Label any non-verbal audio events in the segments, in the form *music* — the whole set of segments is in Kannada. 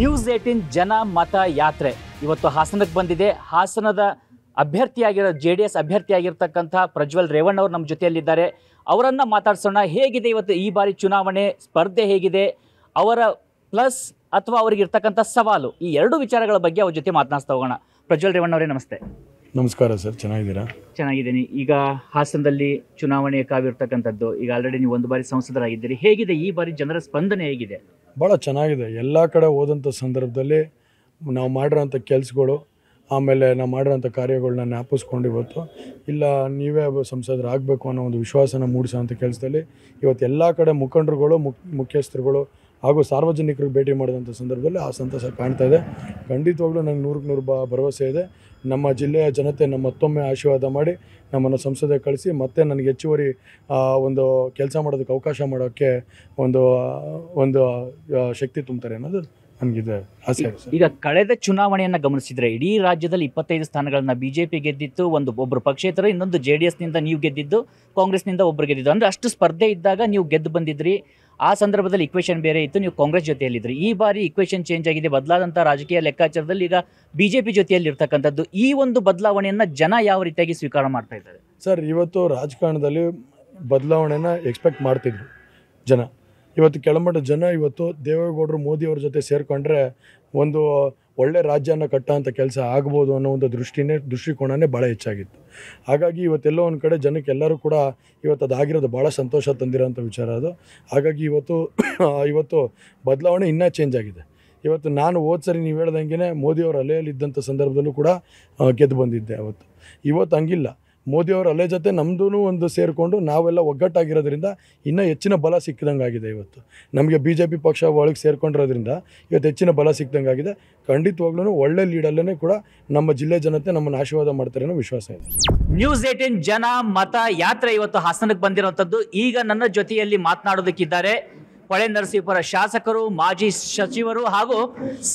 ನ್ಯೂಸ್ ಏಟಿನ್ ಜನ ಮತ ಯಾತ್ರೆ ಇವತ್ತು ಹಾಸನಕ್ಕೆ ಬಂದಿದೆ ಹಾಸನದ ಅಭ್ಯರ್ಥಿಯಾಗಿರೋ ಜೆ ಡಿ ಎಸ್ ಅಭ್ಯರ್ಥಿಯಾಗಿರ್ತಕ್ಕಂಥ ಪ್ರಜ್ವಲ್ ರೇವಣ್ಣ ಅವರು ನಮ್ಮ ಜೊತೆಯಲ್ಲಿದ್ದಾರೆ ಅವರನ್ನು ಮಾತಾಡ್ಸೋಣ ಹೇಗಿದೆ ಇವತ್ತು ಈ ಬಾರಿ ಚುನಾವಣೆ ಸ್ಪರ್ಧೆ ಹೇಗಿದೆ ಅವರ ಪ್ಲಸ್ ಅಥವಾ ಅವರಿಗೆ ಇರ್ತಕ್ಕಂಥ ಸವಾಲು ಈ ಎರಡು ವಿಚಾರಗಳ ಬಗ್ಗೆ ಅವ್ರ ಜೊತೆ ಮಾತನಾಡ್ತಾ ಹೋಗೋಣ ಪ್ರಜ್ವಲ್ ರೇವಣ್ಣ ಅವರೇ ನಮಸ್ತೆ ನಮಸ್ಕಾರ ಸರ್ ಚೆನ್ನಾಗಿದ್ದೀರಾ ಚೆನ್ನಾಗಿದ್ದೀನಿ ಈಗ ಹಾಸನದಲ್ಲಿ ಚುನಾವಣೆ ಕಾವಿರ್ತಕ್ಕಂಥದ್ದು ಈಗ ಆಲ್ರೆಡಿ ನೀವು ಒಂದು ಬಾರಿ ಸಂಸದರಾಗಿದ್ದೀರಿ ಹೇಗಿದೆ ಈ ಬಾರಿ ಜನರ ಸ್ಪಂದನೆ ಹೇಗಿದೆ ಭಾಳ ಚೆನ್ನಾಗಿದೆ ಎಲ್ಲ ಕಡೆ ಹೋದಂಥ ಸಂದರ್ಭದಲ್ಲಿ ನಾವು ಮಾಡಿರೋಂಥ ಕೆಲಸಗಳು ಆಮೇಲೆ ನಾವು ಮಾಡಿರೋಂಥ ಕಾರ್ಯಗಳನ್ನ ಜ್ಞಾಪಿಸ್ಕೊಂಡು ಇವತ್ತು ಇಲ್ಲ ನೀವೇ ಸಂಸದರಾಗಬೇಕು ಅನ್ನೋ ಒಂದು ವಿಶ್ವಾಸನ ಮೂಡಿಸೋ ಅಂಥ ಕೆಲಸದಲ್ಲಿ ಇವತ್ತು ಎಲ್ಲ ಕಡೆ ಮುಖಂಡರುಗಳು ಮುಖ್ಯಸ್ಥರುಗಳು ಹಾಗೂ ಸಾರ್ವಜನಿಕರಿಗೆ ಭೇಟಿ ಮಾಡಿದಂಥ ಸಂದರ್ಭದಲ್ಲಿ ಆ ಸಂತಸ ಕಾಣ್ತಾ ಇದೆ ಖಂಡಿತವಾಗ್ಲೂ ನನಗೆ ನೂರಕ್ಕೆ ನೂರು ಬ ಭರವಸೆ ಇದೆ ನಮ್ಮ ಜಿಲ್ಲೆಯ ಜನತೆ ನಮ್ಮ ಮತ್ತೊಮ್ಮೆ ಆಶೀರ್ವಾದ ಮಾಡಿ ನಮ್ಮನ್ನು ಸಂಸದೆ ಕಳಿಸಿ ಮತ್ತೆ ನನಗೆ ಹೆಚ್ಚುವರಿ ಒಂದು ಕೆಲಸ ಮಾಡೋದಕ್ಕೆ ಅವಕಾಶ ಮಾಡೋಕ್ಕೆ ಒಂದು ಒಂದು ಶಕ್ತಿ ತುಂಬ್ತಾರೆ ಅನ್ನೋದು ನನಗಿದೆ ಆಸೆ ಈಗ ಕಳೆದ ಚುನಾವಣೆಯನ್ನು ಗಮನಿಸಿದ್ರೆ ಇಡೀ ರಾಜ್ಯದಲ್ಲಿ ಇಪ್ಪತ್ತೈದು ಸ್ಥಾನಗಳನ್ನು ಬಿಜೆಪಿ ಗೆದ್ದಿತ್ತು ಒಂದು ಒಬ್ರು ಪಕ್ಷೇತರ ಇನ್ನೊಂದು ಜೆ ಡಿ ಎಸ್ನಿಂದ ನೀವು ಗೆದ್ದಿದ್ದು ಕಾಂಗ್ರೆಸ್ನಿಂದ ಒಬ್ಬರು ಗೆದ್ದಿದ್ದು ಅಂದ್ರೆ ಅಷ್ಟು ಸ್ಪರ್ಧೆ ಇದ್ದಾಗ ನೀವು ಗೆದ್ದು ಬಂದಿದ್ರಿ ಆ ಸಂದರ್ಭದಲ್ಲಿ ಇಕ್ವೇಶನ್ ಬೇರೆ ಇತ್ತು ನೀವು ಕಾಂಗ್ರೆಸ್ ಜೊತೆಯಲ್ಲಿದ್ರಿ ಈ ಬಾರಿ ಇಕ್ವೇಶನ್ ಚೇಂಜ್ ಆಗಿದೆ ಬದಲಾದಂಥ ರಾಜಕೀಯ ಲೆಕ್ಕಾಚಾರದಲ್ಲಿ ಈಗ ಬಿ ಜೆ ಪಿ ಈ ಒಂದು ಬದಲಾವಣೆಯನ್ನು ಜನ ಯಾವ ರೀತಿಯಾಗಿ ಸ್ವೀಕಾರ ಮಾಡ್ತಾ ಇದ್ದಾರೆ ಸರ್ ಇವತ್ತು ರಾಜಕಾರಣದಲ್ಲಿ ಬದಲಾವಣೆನ ಎಕ್ಸ್ಪೆಕ್ಟ್ ಮಾಡ್ತಿದ್ರು ಜನ ಇವತ್ತು ಕೆಳಮಟ್ಟ ಜನ ಇವತ್ತು ದೇವೇಗೌಡರು ಮೋದಿಯವ್ರ ಜೊತೆ ಸೇರಿಕೊಂಡ್ರೆ ಒಂದು ಒಳ್ಳೆ ರಾಜ್ಯನ ಕಟ್ಟೋಂಥ ಕೆಲಸ ಆಗ್ಬೋದು ಅನ್ನೋ ಒಂದು ದೃಷ್ಟಿನೇ ದೃಷ್ಟಿಕೋನವೇ ಭಾಳ ಹೆಚ್ಚಾಗಿತ್ತು ಹಾಗಾಗಿ ಇವತ್ತೆಲ್ಲೋ ಒಂದು ಕಡೆ ಜನಕ್ಕೆಲ್ಲರೂ ಕೂಡ ಇವತ್ತು ಅದಾಗಿರೋದು ಭಾಳ ಸಂತೋಷ ತಂದಿರೋಂಥ ವಿಚಾರ ಅದು ಹಾಗಾಗಿ ಇವತ್ತು *coughs* ಇವತ್ತು ಬದಲಾವಣೆ ಇನ್ನೂ ಚೇಂಜ್ ಆಗಿದೆ ಇವತ್ತು ನಾನು ಹೋದ ಸರಿ ನೀವು ಹೇಳ್ದಂಗೆ ಮೋದಿಯವರು ಅಲೆಯಲ್ಲಿದ್ದಂಥ ಸಂದರ್ಭದಲ್ಲೂ ಕೂಡ ಗೆದ್ದು ಬಂದಿದ್ದೆ ಅವತ್ತು ಇವತ್ತು ಹಂಗಿಲ್ಲ ಮೋದಿಯವರು ಅಲೆ ಜೊತೆ ನಮ್ಮದೂ ಒಂದು ಸೇರಿಕೊಂಡು ನಾವೆಲ್ಲ ಒಗ್ಗಟ್ಟಾಗಿರೋದ್ರಿಂದ ಇನ್ನೂ ಹೆಚ್ಚಿನ ಬಲ ಸಿಕ್ಕಿದಂಗೆ ಆಗಿದೆ ಇವತ್ತು ನಮಗೆ ಬಿ ಜೆ ಪಿ ಪಕ್ಷ ಒಳಗೆ ಸೇರಿಕೊಂಡಿರೋದ್ರಿಂದ ಇವತ್ತು ಹೆಚ್ಚಿನ ಬಲ ಸಿಕ್ಕಿದಂಗೆ ಆಗಿದೆ ಖಂಡಿತವಾಗ್ಲೂ ಒಳ್ಳೆ ಲೀಡಲ್ಲೇ ಕೂಡ ನಮ್ಮ ಜಿಲ್ಲೆ ಜನತೆ ನಮ್ಮನ್ನು ಆಶೀರ್ವಾದ ಮಾಡ್ತಾರೆ ಅನ್ನೋ ವಿಶ್ವಾಸ ಇದೆ ನ್ಯೂಸ್ ಏಟಿನ್ ಜನ ಮತ ಯಾತ್ರೆ ಇವತ್ತು ಹಾಸನಕ್ಕೆ ಬಂದಿರುವಂಥದ್ದು ಈಗ ನನ್ನ ಜೊತೆಯಲ್ಲಿ ಮಾತನಾಡೋದಕ್ಕಿದ್ದಾರೆ ಹೊಳೆ ನರಸೀಪುರ ಶಾಸಕರು ಮಾಜಿ ಸಚಿವರು ಹಾಗೂ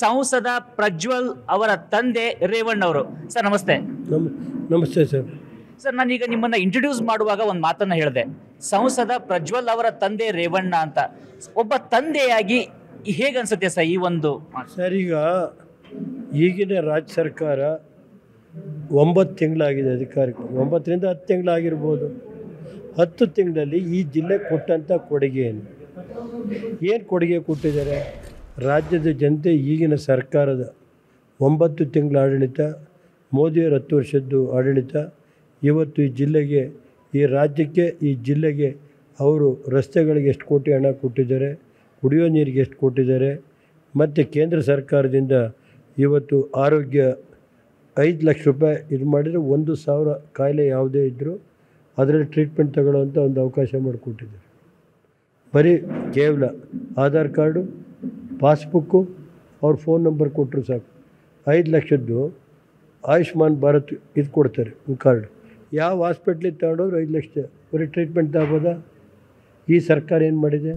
ಸಂಸದ ಪ್ರಜ್ವಲ್ ಅವರ ತಂದೆ ರೇವಣ್ಣವರು ಸರ್ ನಮಸ್ತೆ ನಮಸ್ತೆ ಸರ್ ಸರ್ ನಾನೀಗ ನಿಮ್ಮನ್ನ ಇಂಟ್ರೊಡ್ಯೂಸ್ ಮಾಡುವಾಗ ಒಂದು ಮಾತನ್ನ ಹೇಳಿದೆ ಸಂಸದ ಪ್ರಜ್ವಲ್ ಅವರ ತಂದೆ ರೇವಣ್ಣ ಅಂತ ಒಬ್ಬ ತಂದೆಯಾಗಿ ಹೇಗೆ ಅನ್ಸುತ್ತೆ ಸರ್ ಈ ಒಂದು ಸರ್ ಈಗ ಈಗಿನ ರಾಜ್ಯ ಸರ್ಕಾರ ಒಂಬತ್ತು ತಿಂಗಳಾಗಿದೆ ಅಧಿಕಾರಕ್ಕೆ ಒಂಬತ್ತರಿಂದ ಹತ್ತು ತಿಂಗಳಾಗಿರ್ಬೋದು ಹತ್ತು ತಿಂಗಳಲ್ಲಿ ಈ ಜಿಲ್ಲೆ ಕೊಟ್ಟಂಥ ಕೊಡುಗೆ ಏನು ಕೊಡುಗೆ ಕೊಟ್ಟಿದ್ದಾರೆ ರಾಜ್ಯದ ಜನತೆ ಈಗಿನ ಸರ್ಕಾರದ ಒಂಬತ್ತು ತಿಂಗಳ ಆಡಳಿತ ಮೋದಿಯವರ ಹತ್ತು ವರ್ಷದ್ದು ಆಡಳಿತ ಇವತ್ತು ಈ ಜಿಲ್ಲೆಗೆ ಈ ರಾಜ್ಯಕ್ಕೆ ಈ ಜಿಲ್ಲೆಗೆ ಅವರು ರಸ್ತೆಗಳಿಗೆ ಎಷ್ಟು ಕೋಟಿ ಹಣ ಕೊಟ್ಟಿದ್ದಾರೆ ಕುಡಿಯೋ ನೀರಿಗೆ ಎಷ್ಟು ಕೊಟ್ಟಿದ್ದಾರೆ ಮತ್ತು ಕೇಂದ್ರ ಸರ್ಕಾರದಿಂದ ಇವತ್ತು ಆರೋಗ್ಯ ಐದು ಲಕ್ಷ ರೂಪಾಯಿ ಇದು ಮಾಡಿದರೆ ಒಂದು ಸಾವಿರ ಕಾಯಿಲೆ ಯಾವುದೇ ಇದ್ದರೂ ಅದರಲ್ಲಿ ಟ್ರೀಟ್ಮೆಂಟ್ ತಗೊಳ್ಳೋವಂಥ ಒಂದು ಅವಕಾಶ ಮಾಡಿಕೊಟ್ಟಿದ್ದಾರೆ ಬರೀ ಕೇವಲ ಆಧಾರ್ ಕಾರ್ಡು ಪಾಸ್ಬುಕ್ಕು ಅವ್ರ ಫೋನ್ ನಂಬರ್ ಕೊಟ್ಟರು ಸಾಕು ಐದು ಲಕ್ಷದ್ದು ಆಯುಷ್ಮಾನ್ ಭಾರತ್ ಇದು ಕೊಡ್ತಾರೆ ಕಾರ್ಡು ಯಾವ ಹಾಸ್ಪಿಟ್ಲಿಗೆ ತಗೊಂಡೋದ್ರು ಐದು ಲಕ್ಷ ಬರೀ ಟ್ರೀಟ್ಮೆಂಟ್ ತಗೋಬೋದಾ ಈ ಸರ್ಕಾರ ಏನು ಮಾಡಿದೆ